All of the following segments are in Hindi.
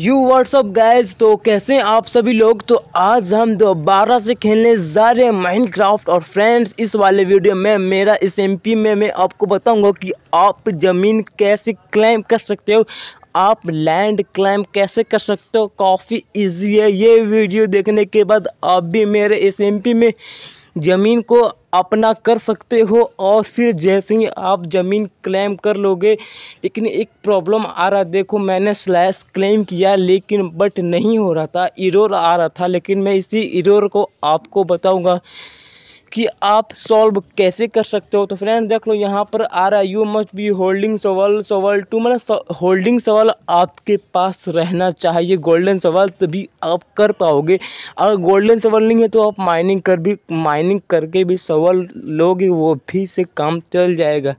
यू व्हाट्सअप गाइज तो कैसे हैं आप सभी लोग तो आज हम दोबारा से खेलने जा रहे हैं माइनक्राफ्ट और फ्रेंड्स इस वाले वीडियो में मेरा इस एम पी में मैं आपको बताऊंगा कि आप ज़मीन कैसे क्लेम कर सकते हो आप लैंड क्लाइम कैसे कर सकते हो काफ़ी इजी है ये वीडियो देखने के बाद आप भी मेरे एस में ज़मीन को अपना कर सकते हो और फिर जैसे ही आप ज़मीन क्लेम कर लोगे लेकिन एक प्रॉब्लम आ रहा देखो मैंने स्लैश क्लेम किया लेकिन बट नहीं हो रहा था इरोर आ रहा था लेकिन मैं इसी इरोर को आपको बताऊँगा कि आप सॉल्व कैसे कर सकते हो तो फ्रेंड देख लो यहाँ पर आ रहा है यू मस्ट बी होल्डिंग सवाल सवाल टू मतलब होल्डिंग सवाल आपके पास रहना चाहिए गोल्डन सवाल तभी आप कर पाओगे अगर गोल्डन सवाल नहीं है तो आप माइनिंग कर भी माइनिंग करके भी सवाल लोगे वो भी से काम चल जाएगा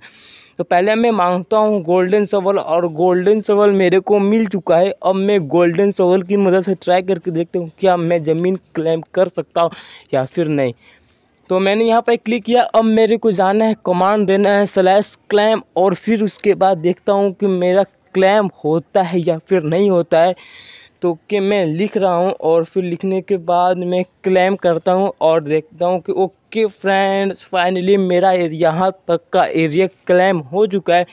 तो पहले मैं मांगता हूँ गोल्डन सवाल और गोल्डन सवाल मेरे को मिल चुका है अब मैं गोल्डन सवाल की मदद से ट्राई करके देखता हूँ क्या मैं ज़मीन क्लेम कर सकता हूँ या फिर नहीं तो मैंने यहाँ पर क्लिक किया अब मेरे को जाना है कमांड देना है स्लैश क्लैम और फिर उसके बाद देखता हूँ कि मेरा क्लैम होता है या फिर नहीं होता है तो कि मैं लिख रहा हूँ और फिर लिखने के बाद मैं क्लेम करता हूँ और देखता हूँ कि ओके फ्रेंड्स फाइनली मेरा यहाँ तक का एरिया क्लेम हो चुका है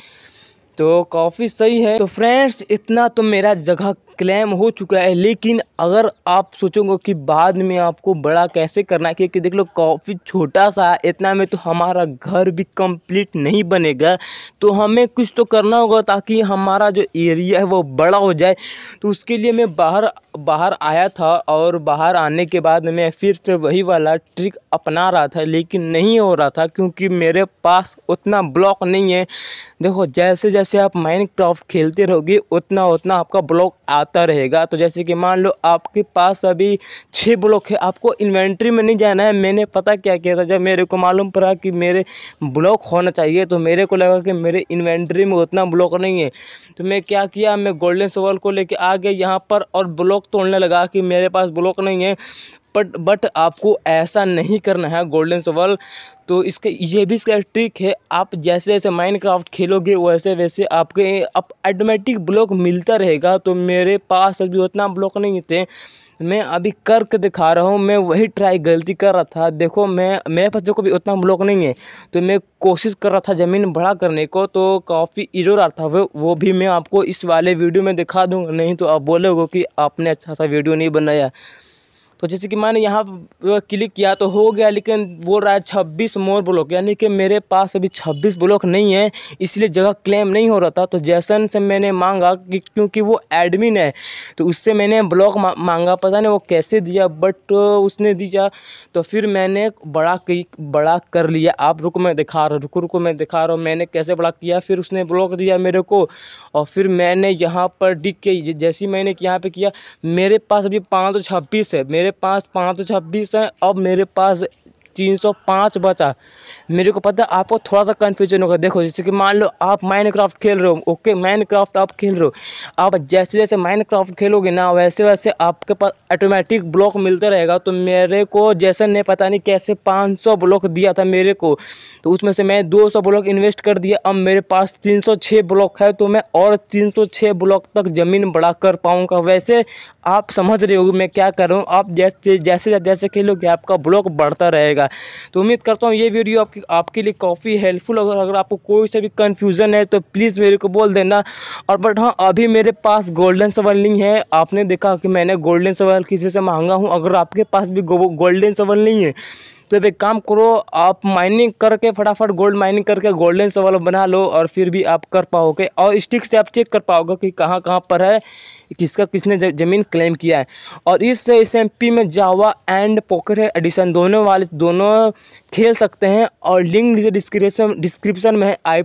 तो काफ़ी सही है तो फ्रेंड्स इतना तो मेरा जगह क्लेम हो चुका है लेकिन अगर आप सोचोगे कि बाद में आपको बड़ा कैसे करना है क्योंकि देख लो काफ़ी छोटा सा है इतना में तो हमारा घर भी कंप्लीट नहीं बनेगा तो हमें कुछ तो करना होगा ताकि हमारा जो एरिया है वो बड़ा हो जाए तो उसके लिए मैं बाहर बाहर आया था और बाहर आने के बाद मैं फिर से वही वाला ट्रिक अपना रहा था लेकिन नहीं हो रहा था क्योंकि मेरे पास उतना ब्लॉक नहीं है देखो जैसे जैसे आप माइनक्राफ्ट खेलते रहोगे उतना उतना आपका ब्लॉक आता रहेगा तो जैसे कि मान लो आपके पास अभी छः ब्लॉक है आपको इन्वेंट्री में नहीं जाना है मैंने पता क्या किया था जब मेरे को मालूम पड़ा कि मेरे ब्लॉक होना चाहिए तो मेरे को लगा कि मेरे इन्वेंट्री में उतना ब्लॉक नहीं है तो मैं क्या किया मैं गोल्डन सोवल को लेकर आ गया यहाँ पर और ब्लॉक ब्लॉक तोड़ने लगा कि मेरे पास ब्लॉक नहीं है बट बट आपको ऐसा नहीं करना है गोल्डन सवाल तो इसके ये भी इसका ट्रिक है आप जैसे जैसे माइनक्राफ्ट खेलोगे वैसे वैसे आपके आप ऑटोमेटिक ब्लॉक मिलता रहेगा तो मेरे पास अभी उतना ब्लॉक नहीं थे मैं अभी करके दिखा रहा हूँ मैं वही ट्राई गलती कर रहा था देखो मैं मेरे पास देखो भी उतना ब्लॉक नहीं है तो मैं कोशिश कर रहा था ज़मीन बड़ा करने को तो काफ़ी इजोर आ था वो वो भी मैं आपको इस वाले वीडियो में दिखा दूँगा नहीं तो आप बोलोगे कि आपने अच्छा सा वीडियो नहीं बनाया तो जैसे कि मैंने यहाँ क्लिक किया तो हो गया लेकिन बोल रहा है छब्बीस मोर ब्लॉक यानी कि मेरे पास अभी छब्बीस ब्लॉक नहीं है इसलिए जगह क्लेम नहीं हो रहा था तो जैसन से मैंने मांगा कि क्योंकि वो एडमिन है तो उससे मैंने ब्लॉक मा, मांगा पता नहीं वो कैसे दिया बट उसने दिया तो फिर मैंने बड़ा बड़ा कर लिया आप रुको मैं दिखा रहा हूँ रुको रुको मैं दिखा रहा हूँ मैंने कैसे बड़ा किया फिर उसने ब्लॉक दिया मेरे को और फिर मैंने यहाँ पर डिक के जैसे मैंने यहाँ पर किया मेरे पास अभी पाँच है मेरे पास पाँच सौ छब्बीस है अब मेरे पास तीन सौ पाँच बचा मेरे को पता है आपको थोड़ा सा कन्फ्यूजन होगा देखो जैसे कि मान लो आप माइनक्राफ्ट खेल रहे हो ओके माइनक्राफ्ट आप खेल रहे हो आप जैसे जैसे माइनक्राफ्ट खेलोगे ना वैसे वैसे आपके पास ऑटोमेटिक ब्लॉक मिलता रहेगा तो मेरे को जैसे ने पता नहीं कैसे पाँच सौ ब्लॉक दिया था मेरे को तो उसमें से मैं दो सौ ब्लॉक इन्वेस्ट कर दिया अब मेरे पास तीन सौ छः ब्लॉक है तो मैं और तीन सौ छः ब्लॉक तक ज़मीन बढ़ा कर पाऊँगा वैसे आप समझ रहे हो मैं क्या कर रहा हूँ आप जैसे जैसे जैसे खेलोगे आपका ब्लॉक बढ़ता रहेगा जाएगा तो उम्मीद करता हूँ ये वीडियो आपकी आपके लिए काफ़ी हेल्पफुल अगर अगर आपको कोई सा भी कन्फ्यूज़न है तो प्लीज़ मेरे को बोल देना और बट हाँ अभी मेरे पास गोल्डन सवाल नहीं है आपने देखा कि मैंने गोल्डन सवाल किसी से मांगा हूँ अगर आपके पास भी गोल्डन सवाल नहीं है तो एक काम करो आप माइनिंग करके फटाफट गोल्ड माइनिंग करके गोल्डन सवाल बना लो और फिर भी आप कर पाओगे और स्टिक से आप चेक कर पाओगे कि कहाँ कहाँ पर है किसका किसने ज़मीन क्लेम किया है और इस एस में जावा एंड पॉकेट एडिशन दोनों वाले दोनों खेल सकते हैं और लिंक डिस्क्रिप्शन डिस्क्रिप्शन में है आई